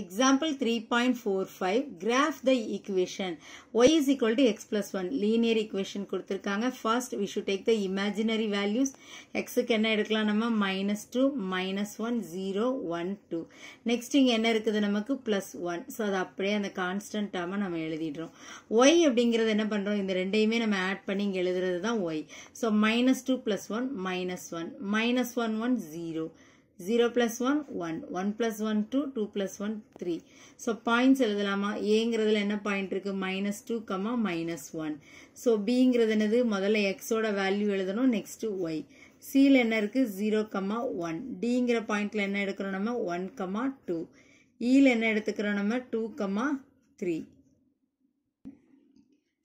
Example 3.45 graph the equation y is equal to x plus 1 linear equation கொடுத்திருக்காங்க first we should take the imaginary values x க்கு என்ன எடுக்கலாம் நம்ம minus 2 minus 1 0 1 next இங்க என்ன இருக்குது நமக்கு plus 1 so அது அப்படியே அந்த constant term நம்ம எழுதிடுறோம் y எப்படிங்கிறது என்ன பண்டும் இந்த இரண்டையுமே நம்ம add பண்ணி இங்க எழுதுறது y so minus 2 plus 1 minus 1 minus 1 1 0 zero plus one one one plus one two two plus one three so points எழுதலாமா ஏங்கிறதுல என்ன பாயிண்ட் இருக்குது minus two comma minus one so பிங்கிறது என்னது முதல்ல எக்ஸோட வேல்யூ எழுதணும் நெக்ஸ்ட்டு ஒய் சியில் என்ன இருக்குது ஜீரோ 1. ஒன் டிங்கிற பாயிண்டில் என்ன எடுக்கிறோம் நம்ம ஒன் கம்மா டூ இயில் என்ன எடுத்துக்கிறோம் நம்ம two comma three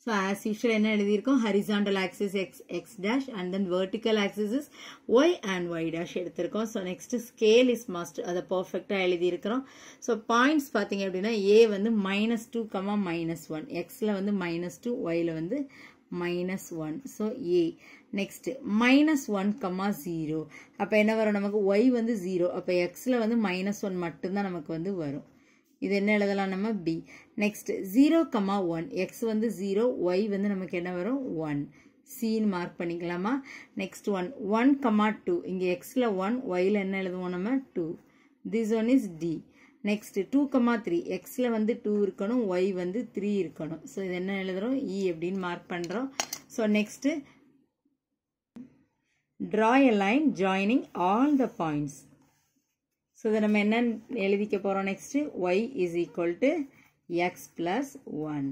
so as usual என்ன எழுதியிருக்கோம் horizontal axis X X dash and then vertical axis is Y and Y dash எடுத்திருக்கோம் so next scale is must அதை பர்ஃபெக்டாக எழுதியிருக்கிறோம் ஸோ பாயிண்ட்ஸ் பார்த்தீங்க அப்படின்னா ஏ வந்து minus two comma minus one எக்ஸில் வந்து மைனஸ் டூ ஒயில் வந்து minus one so A next minus one comma zero அப்போ என்ன வரும் நமக்கு ஒய் வந்து ஜீரோ அப்போ எக்ஸில் வந்து மைனஸ் ஒன் மட்டும்தான் நமக்கு வந்து வரும் இது என்ன எழுதலாம் நம்ம B next zero comma one X வந்து ஜீரோ ஒய் வந்து நமக்கு என்ன வரும் ஒன் சின்னு மார்க் பண்ணிக்கலாமா next one one comma two இங்கே எக்ஸில் ஒன் ஒயில் என்ன எழுதுவோம் நம்ம two this one is D next two comma three எக்ஸில் வந்து டூ இருக்கணும் ஒய் வந்து த்ரீ இருக்கணும் ஸோ இது என்ன எழுதுகிறோம் இ e அப்படின்னு மார்க் பண்ணுறோம் so next draw a line joining all the points so இதை நம்ம என்னன்னு எழுதிக்க போகிறோம் next Y is equal to X plus one